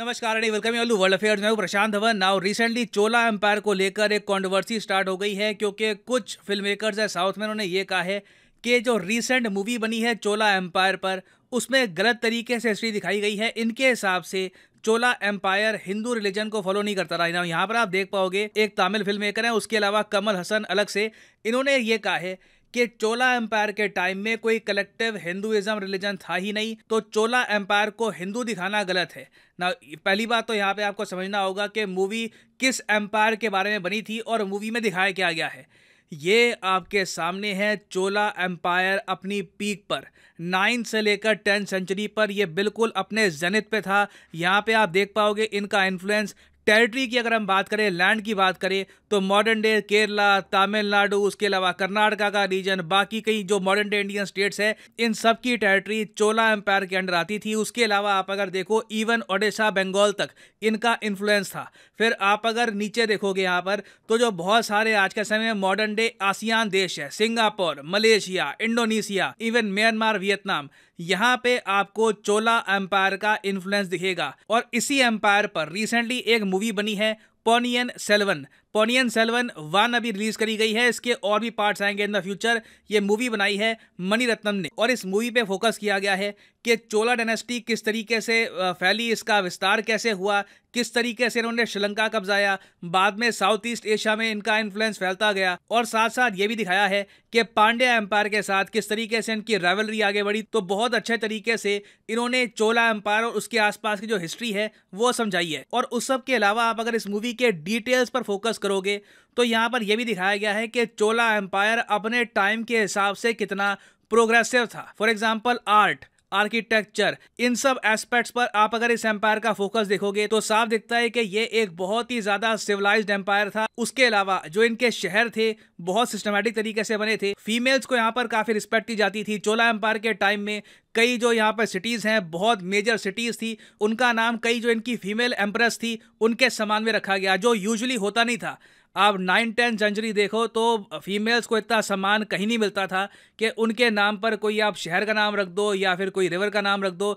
नमस्कार and welcome you world affairs मैं Prashant Dhawan now recently Chola empire को लेकर एक कॉन्ट्रोवर्सी स्टार्ट हो गई है क्योंकि कुछ फिल्म मेकर्स है साउथ में उन्होंने ये कहा है कि जो रिसेंट मूवी बनी है चोला एम्पायर पर उसमें गलत तरीके से हिस्ट्री दिखाई गई है इनके हिसाब से चोला एम्पायर हिंदू रिलीजन को फॉलो नहीं करता रहा यहाँ पर आप देख पाओगे एक तमिल फिल्म मेकर है उसके अलावा कमल हसन अलग से इन्होंने ये कहा है कि चोला एम्पायर के टाइम में कोई कलेक्टिव हिंदुइज्म रिलीजन था ही नहीं तो चोला एम्पायर को हिंदू दिखाना गलत है ना पहली बात तो यहाँ पे आपको समझना होगा कि मूवी किस एम्पायर के बारे में बनी थी और मूवी में दिखाया क्या गया है ये आपके सामने है चोला एम्पायर अपनी पीक पर नाइन्थ से लेकर टेंथ सेंचुरी पर यह बिल्कुल अपने जनित पे था यहाँ पे आप देख पाओगे इनका इन्फ्लुएंस टेरिटरी की अगर हम बात करें लैंड की बात करें तो मॉडर्न डे केरला तमिलनाडु उसके अलावा कर्नाटका का रीजन बाकी कई जो मॉडर्न डे इंडियन स्टेट्स है इन सब की टेरिटरी चोला एम्पायर के अंडर आती थी उसके अलावा आप अगर देखो इवन ओडिशा बंगाल तक इनका इन्फ्लुएंस था फिर आप अगर नीचे देखोगे यहाँ पर तो जो बहुत सारे आज के समय मॉडर्न डे आसियान देश है Singapore Malaysia Indonesia even Myanmar Vietnam यहाँ पे आपको चोला एम्पायर का इन्फ्लुएंस दिखेगा और इसी एम्पायर पर रिसेंटली एक मूवी बनी है पोनियन सेल्वन पोनियन सेलवन वन अभी रिलीज करी गई है इसके और भी पार्ट्स आएंगे इन द फ्यूचर ये मूवी बनाई है मनी रत्नम ने और इस मूवी पे फोकस किया गया है कि चोला डायनेस्टी किस तरीके से फैली इसका विस्तार कैसे हुआ किस तरीके से इन्होंने श्रीलंका कब्जाया बाद में साउथ ईस्ट एशिया में इनका इन्फ्लुएंस फैलता गया और साथ साथ ये भी दिखाया है कि पांड्या एम्पायर के साथ किस तरीके से इनकी रेवलरी आगे बढ़ी तो बहुत अच्छे तरीके से इन्होंने चोला एम्पायर और उसके आसपास की जो हिस्ट्री है वो समझाई है और उस सब के अलावा आप अगर इस मूवी के डिटेल्स पर फोकस फोकस करोगे तो यहाँ पर यह भी दिखाया गया है कि चोला एम्पायर अपने टाइम के हिसाब से कितना प्रोग्रेसिव था फॉर एग्जाम्पल आर्ट आर्किटेक्चर इन सब एस्पेक्ट्स पर आप अगर इस एम्पायर का फोकस देखोगे तो साफ दिखता है कि ये एक बहुत ही ज्यादा सिविलाइज्ड एम्पायर था उसके अलावा जो इनके शहर थे बहुत सिस्टमेटिक तरीके से बने थे फीमेल्स को यहाँ पर काफी रिस्पेक्ट की जाती थी चोला एम्पायर के टाइम में कई जो यहाँ पर सिटीज़ हैं बहुत मेजर सिटीज़ थी उनका नाम कई जो इनकी फीमेल एम्प्रेस थी उनके समान में रखा गया जो यूजली होता नहीं था आप नाइन टेन सेंचुरी देखो तो फीमेल्स को इतना सम्मान कहीं नहीं मिलता था कि उनके नाम पर कोई आप शहर का नाम रख दो या फिर कोई रिवर का नाम रख दो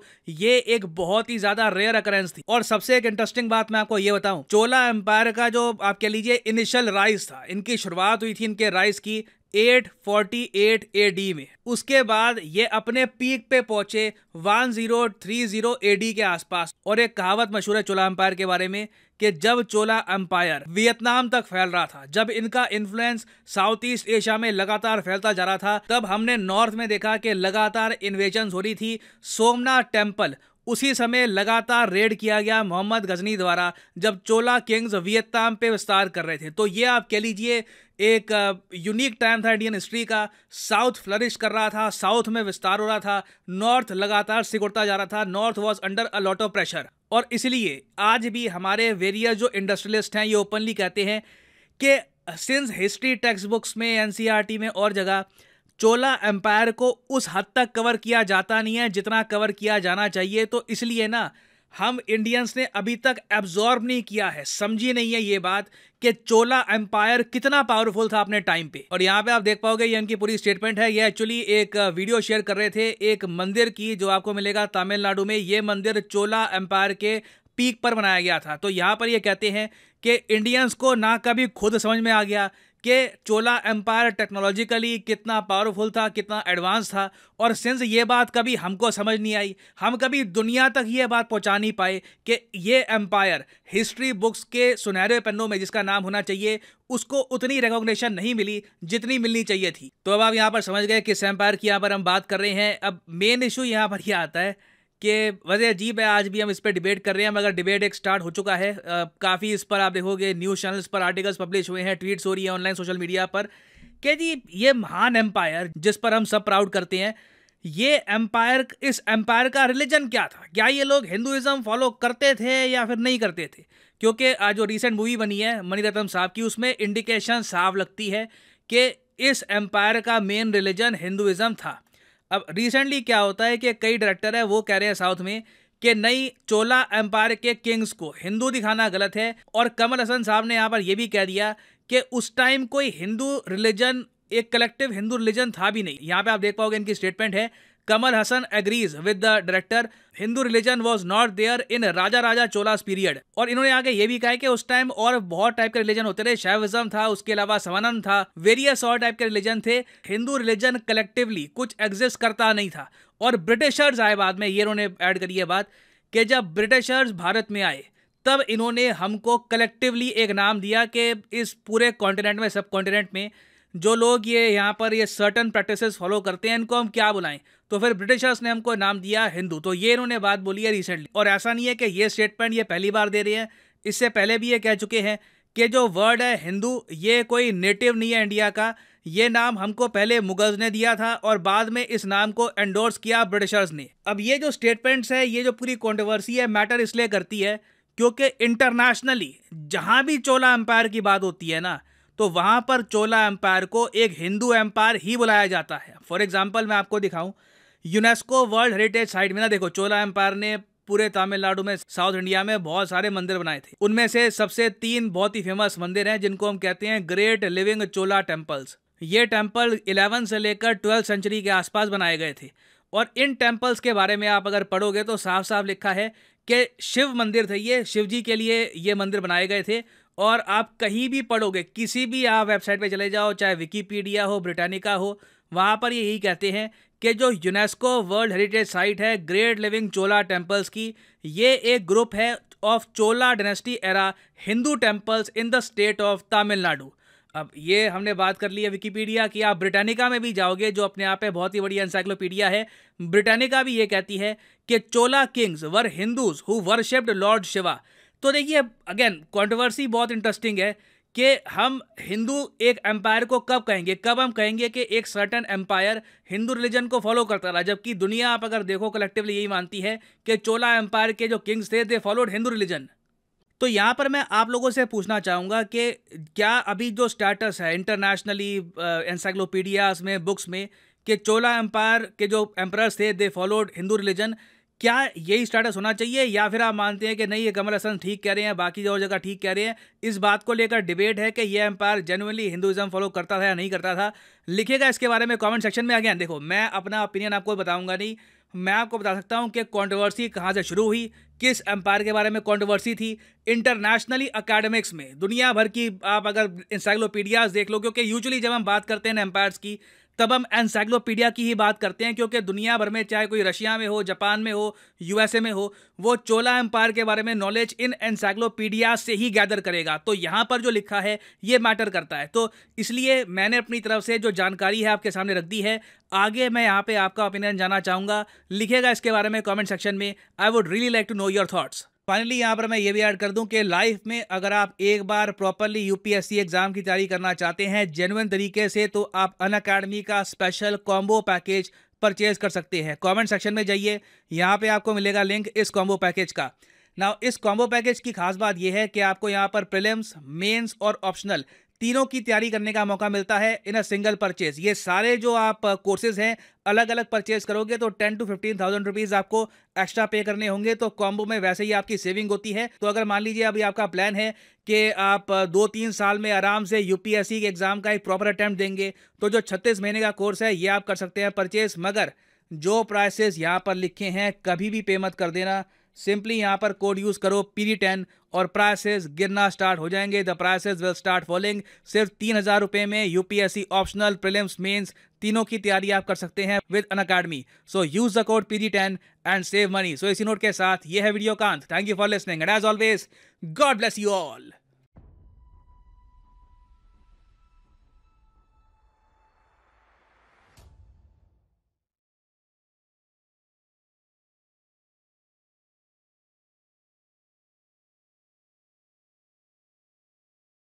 ये एक बहुत ही ज़्यादा रेयर अकरेंस थी और सबसे एक इंटरेस्टिंग बात मैं आपको ये बताऊँ चोला एम्पायर का जो आप कह लीजिए इनिशियल राइस था इनकी शुरुआत हुई थी इनके राइस की 848 एडी में उसके बाद ये अपने पीक पे पहुंचे 1030 एडी के आसपास और एक कहावत मशहूर है चोला अंपायर के बारे में कि जब चोला अंपायर वियतनाम तक फैल रहा था जब इनका इन्फ्लुएंस साउथ ईस्ट एशिया में लगातार फैलता जा रहा था तब हमने नॉर्थ में देखा कि लगातार इन्वेजन हो रही थी सोमनाथ टेम्पल उसी समय लगातार रेड किया गया मोहम्मद गजनी द्वारा जब चोला किंग्स वियतनाम पे विस्तार कर रहे थे तो ये आप कह लीजिए एक यूनिक टाइम था इंडियन हिस्ट्री का साउथ फ्लरिश कर रहा था साउथ में विस्तार हो रहा था नॉर्थ लगातार सिकुड़ता जा रहा था north was under a lot of pressure और इसलिए आज भी हमारे वेरियस जो इंडस्ट्रियलिस्ट हैं ये ओपनली कहते हैं कि सिंस हिस्ट्री टेक्स्ट बुक्स में एन e में और जगह चोला एम्पायर को उस हद तक कवर किया जाता नहीं है जितना कवर किया जाना चाहिए तो इसलिए ना हम इंडियंस ने अभी तक एब्जॉर्ब नहीं किया है समझी नहीं है ये बात कि चोला एम्पायर कितना पावरफुल था अपने टाइम पे और यहाँ पे आप देख पाओगे ये इनकी पूरी स्टेटमेंट है ये एक्चुअली एक वीडियो शेयर कर रहे थे एक मंदिर की जो आपको मिलेगा तमिलनाडु में ये मंदिर चोला एम्पायर के पीक पर बनाया गया था तो यहाँ पर ये कहते हैं कि इंडियंस को ना कभी खुद समझ में आ गया कि चोला एम्पायर टेक्नोलॉजिकली कितना पावरफुल था कितना एडवांस था और सिंस ये बात कभी हमको समझ नहीं आई हम कभी दुनिया तक ये बात पहुंचा नहीं पाए कि ये एम्पायर हिस्ट्री बुक्स के सुनहरे पन्नों में जिसका नाम होना चाहिए उसको उतनी रिकॉग्निशन नहीं मिली जितनी मिलनी चाहिए थी तो अब आप यहाँ पर समझ गए किस एम्पायर की यहाँ पर हम बात कर रहे हैं अब मेन इशू यहाँ पर यह आता है कि वजह अजीब है आज भी हम इस पर डिबेट कर रहे हैं मगर डिबेट एक स्टार्ट हो चुका है काफ़ी इस पर आप देखोगे न्यूज़ चैनल्स पर आर्टिकल्स पब्लिश हुए हैं ट्वीट्स हो रही है ऑनलाइन सोशल मीडिया पर कि जी ये महान एम्पायर जिस पर हम सब प्राउड करते हैं ये एम्पायर इस एम्पायर का रिलीजन क्या था क्या ये लोग हिंदुज़म फॉलो करते थे या फिर नहीं करते थे क्योंकि आज जो रिसेंट मूवी बनी है मणिरत्नम साहब की उसमें इंडिकेशन साफ लगती है कि इस एम्पायर का मेन रिलीजन हिंदुज़म था अब रिसेंटली क्या होता है कि कई डायरेक्टर है वो कह रहे हैं साउथ में कि नई चोला एम्पायर के किंग्स को हिंदू दिखाना गलत है और कमल हसन साहब ने यहाँ पर यह भी कह दिया कि उस टाइम कोई हिंदू रिलीजन एक कलेक्टिव हिंदू रिलीजन था भी नहीं यहाँ पे आप देख पाओगे इनकी स्टेटमेंट है Kamal Haasan agrees with the director Hindu religion was not there in Raja Raja Cholas period और इन्होंने आगे ये भी कहा कि उस टाइम और बहुत टाइप के रिलीजन होते थे शैविज्म था उसके अलावा समानम था वेरियस और टाइप के रिलीजन थे हिंदू रिलीजन कलेक्टिवली कुछ एग्जिस्ट करता नहीं था और ब्रिटिशर्स आए बाद में ये इन्होंने ऐड करी है बात कि जब ब्रिटिशर्स भारत में आए तब इन्होंने हमको कलेक्टिवली एक नाम दिया कि इस पूरे कॉन्टिनेंट में सब कॉन्टिनेंट में जो लोग ये यहाँ पर ये सर्टन प्रैक्टिसेस फॉलो करते हैं इनको हम क्या बुलाएं तो फिर ब्रिटिशर्स ने हमको नाम दिया हिंदू तो ये इन्होंने बात बोली है रिसेंटली और ऐसा नहीं है कि ये स्टेटमेंट ये पहली बार दे रही है इससे पहले भी ये कह चुके हैं कि जो वर्ड है हिंदू ये कोई नेटिव नहीं है इंडिया का ये नाम हमको पहले मुगल्स ने दिया था और बाद में इस नाम को एंडोर्स किया ब्रिटिशर्स ने अब ये जो स्टेटमेंट्स है ये जो पूरी कॉन्ट्रोवर्सी है मैटर इसलिए करती है क्योंकि इंटरनेशनली जहाँ भी चोला एम्पायर की बात होती है ना तो वहाँ पर चोला एम्पायर को एक हिंदू एम्पायर ही बुलाया जाता है फॉर एग्जाम्पल मैं आपको दिखाऊँ यूनेस्को वर्ल्ड हेरिटेज साइट में ना देखो चोला एम्पायर ने पूरे तमिलनाडु में साउथ इंडिया में बहुत सारे मंदिर बनाए थे उनमें से सबसे तीन बहुत ही फेमस मंदिर हैं जिनको हम कहते हैं ग्रेट लिविंग चोला टेम्पल्स ये टेम्पल इलेवन से लेकर ट्वेल्थ सेंचुरी के आसपास बनाए गए थे और इन टेम्पल्स के बारे में आप अगर पढ़ोगे तो साफ साफ लिखा है कि शिव मंदिर थे ये शिव जी के लिए ये मंदिर बनाए गए थे और आप कहीं भी पढ़ोगे किसी भी आप वेबसाइट पे चले जाओ चाहे विकीपीडिया हो ब्रिटानिका हो वहाँ पर यही कहते हैं कि जो यूनेस्को वर्ल्ड हेरिटेज साइट है ग्रेट लिविंग चोला टेम्पल्स की ये एक ग्रुप है of Chola dynasty era Hindu temples in the state of Tamil Nadu अब ये हमने बात कर ली है विकीपीडिया की आप ब्रिटानिका में भी जाओगे जो अपने आप पे बहुत ही बड़ी एनसाइक्लोपीडिया है ब्रिटानिका भी ये कहती है कि Chola kings were Hindus who worshipped lord Shiva तो देखिए अगेन कंट्रोवर्सी बहुत इंटरेस्टिंग है कि हम हिंदू एक एम्पायर को कब कहेंगे कब हम कहेंगे कि एक सर्टन एम्पायर हिंदू रिलीजन को फॉलो करता रहा जबकि दुनिया आप अगर देखो कलेक्टिवली यही मानती है कि चोला एम्पायर के जो किंग्स थे दे फॉलोड हिंदू रिलीजन तो यहाँ पर मैं आप लोगों से पूछना चाहूँगा कि क्या अभी जो स्टेटस है इंटरनेशनली एनसाइक्लोपीडियाज uh, में बुक्स में कि चोला एम्पायर के जो एम्पायर थे दे फॉलोड हिंदू रिलीजन क्या यही स्टेटस होना चाहिए या फिर आप मानते हैं कि नहीं ये कमल हसन ठीक कह रहे हैं बाकी और जगह ठीक कह रहे हैं इस बात को लेकर डिबेट है कि ये एम्पायर जेनुअनली हिंदुज़म फॉलो करता था या नहीं करता था लिखेगा इसके बारे में कमेंट सेक्शन में गया देखो मैं अपना ओपिनियन आपको बताऊंगा नहीं मैं आपको बता सकता हूँ कि कॉन्ट्रोवर्सी कहाँ से शुरू हुई किस एम्पायर के बारे में कॉन्ट्रोवर्सी थी इंटरनेशनली अकेडमिक्स में दुनिया भर की आप अगर इंसाइक्लोपीडियाज देख लो क्योंकि यूजली जब हम बात करते हैं एम्पायर्स की तब हम एनसाइक्लोपीडिया की ही बात करते हैं क्योंकि दुनिया भर में चाहे कोई रशिया में हो जापान में हो यूएसए में हो वो चोला एम्पायर के बारे में नॉलेज इन एनसाइक्लोपीडिया से ही गैदर करेगा तो यहाँ पर जो लिखा है ये मैटर करता है तो इसलिए मैंने अपनी तरफ से जो जानकारी है आपके सामने रख दी है आगे मैं यहाँ पर आपका ओपिनियन जानना चाहूँगा लिखेगा इसके बारे में कॉमेंट सेक्शन में I would really like to know your thoughts finally यहाँ पर मैं ये भी ऐड कर दूं कि लाइफ में अगर आप एक बार प्रॉपरली यूपीएससी एग्जाम की तैयारी करना चाहते हैं जेनुअन तरीके से तो आप अन अकेडमी का स्पेशल कॉम्बो पैकेज परचेज कर सकते हैं कमेंट सेक्शन में जाइए यहाँ पे आपको मिलेगा लिंक इस कॉम्बो पैकेज का नाउ इस कॉम्बो पैकेज की खास बात यह है कि आपको यहाँ पर प्रिलिम्स मेन्स और ऑप्शनल तीनों की तैयारी करने का मौका मिलता है इन अ सिंगल परचेज ये सारे जो आप कोर्सेज हैं अलग अलग परचेज करोगे तो ten to fifteen thousand rupees आपको एक्स्ट्रा पे करने होंगे तो कॉम्बो में वैसे ही आपकी सेविंग होती है तो अगर मान लीजिए अभी आपका प्लान है कि आप दो तीन साल में आराम से यूपीएससी के एग्ज़ाम का एक प्रॉपर अटैम्प्ट देंगे तो जो छत्तीस महीने का कोर्स है ये आप कर सकते हैं परचेज मगर जो प्राइसेस यहाँ पर लिखे हैं कभी भी पे मत कर देना सिंपली यहाँ पर कोड यूज करो पीरी टेन और प्राइसेस गिरना स्टार्ट हो जाएंगे the prices will start falling सिर्फ तीन हजार रुपए में यूपीएससी ऑप्शनल प्रिलिम्स मेंस तीनों की तैयारी आप कर सकते हैं with Unacademy so use the code पीरी ten and save money so इसी नोट के साथ ये है वीडियो कांत thank you for listening and as always God bless you all